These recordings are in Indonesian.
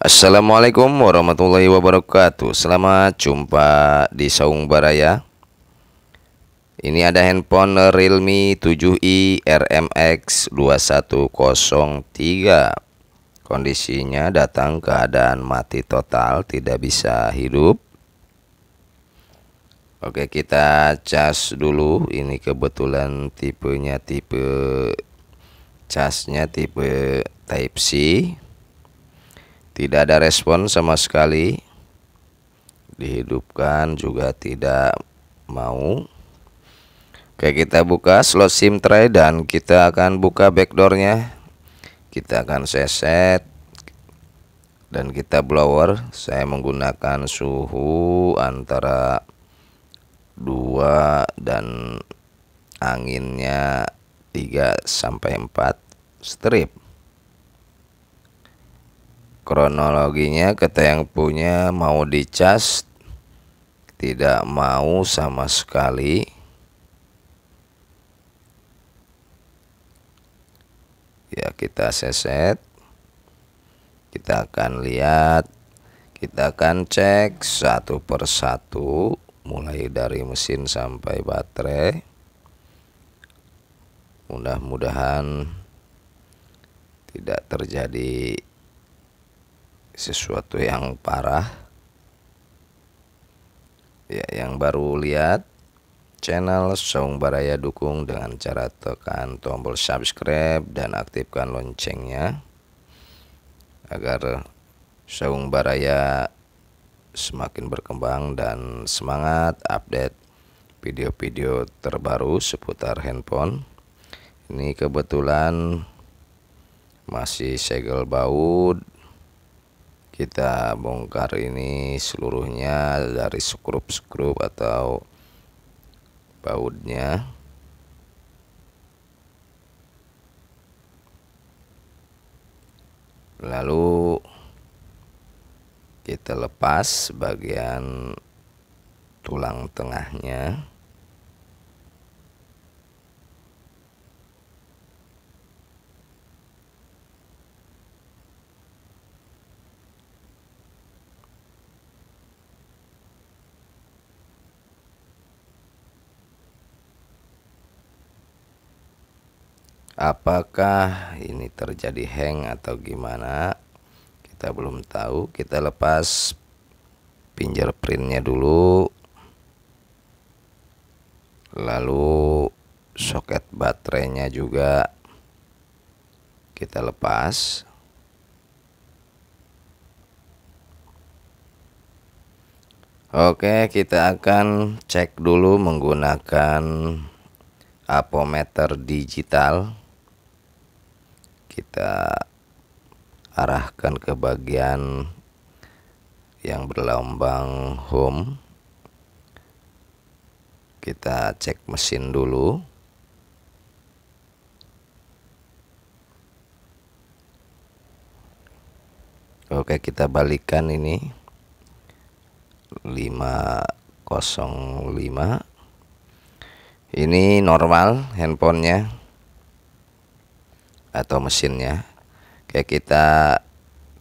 Assalamualaikum warahmatullahi wabarakatuh Selamat jumpa di Saung Baraya Ini ada handphone Realme 7i RMX 2103 Kondisinya datang keadaan mati total tidak bisa hidup Oke kita cas dulu ini kebetulan tipenya tipe casnya tipe type C tidak ada respon sama sekali dihidupkan juga tidak mau Oke kita buka slot sim tray dan kita akan buka backdoornya kita akan seset dan kita blower saya menggunakan suhu antara 2 dan anginnya 3 sampai 4 strip kronologinya kata yang punya mau dicas tidak mau sama sekali ya kita seset kita akan lihat kita akan cek satu persatu mulai dari mesin sampai baterai mudah-mudahan tidak terjadi sesuatu yang parah ya yang baru lihat channel Song Baraya dukung dengan cara tekan tombol subscribe dan aktifkan loncengnya agar Song Baraya semakin berkembang dan semangat update video-video terbaru seputar handphone ini kebetulan masih segel baut kita bongkar ini seluruhnya dari skrup-skrup atau bautnya lalu kita lepas bagian tulang tengahnya apakah ini terjadi hang atau gimana kita belum tahu kita lepas fingerprintnya dulu lalu soket baterainya juga kita lepas Oke, kita akan cek dulu menggunakan apometer digital kita arahkan ke bagian yang berlambang home kita cek mesin dulu oke kita balikan ini 505 ini normal handphonenya atau mesinnya Oke kita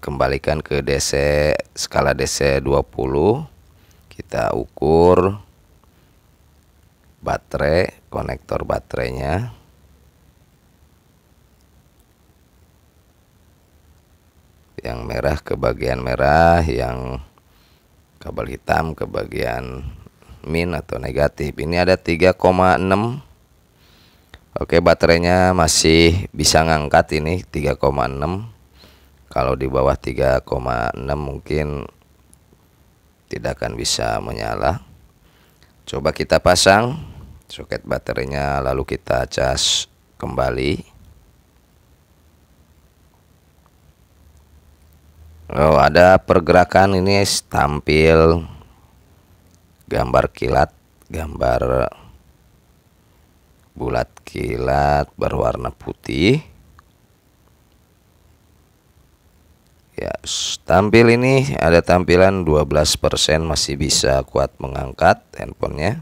kembalikan ke DC skala DC 20 kita ukur baterai konektor baterainya yang merah ke bagian merah yang kabel hitam ke bagian min atau negatif ini ada 3,6 Oke baterainya masih bisa ngangkat ini 3,6 kalau di bawah 3,6 mungkin tidak akan bisa menyala coba kita pasang soket baterainya lalu kita cas kembali Oh ada pergerakan ini tampil gambar kilat gambar bulat kilat berwarna putih ya tampil ini ada tampilan 12% masih bisa kuat mengangkat handphonenya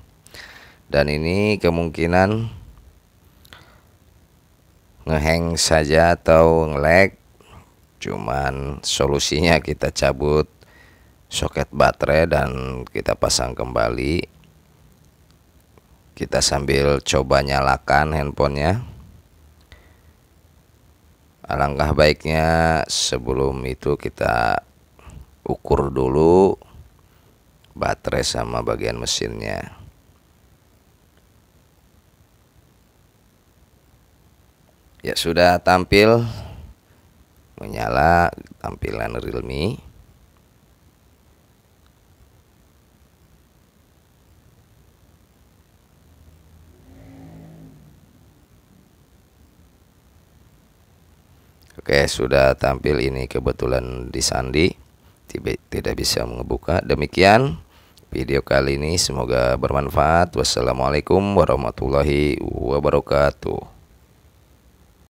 dan ini kemungkinan ngeheng saja atau ngelag cuman solusinya kita cabut soket baterai dan kita pasang kembali kita sambil coba nyalakan handphonenya alangkah baiknya sebelum itu kita ukur dulu baterai sama bagian mesinnya ya sudah tampil menyala tampilan realme Oke, sudah tampil ini kebetulan di sandi tidak bisa membuka. Demikian video kali ini semoga bermanfaat. Wassalamualaikum warahmatullahi wabarakatuh.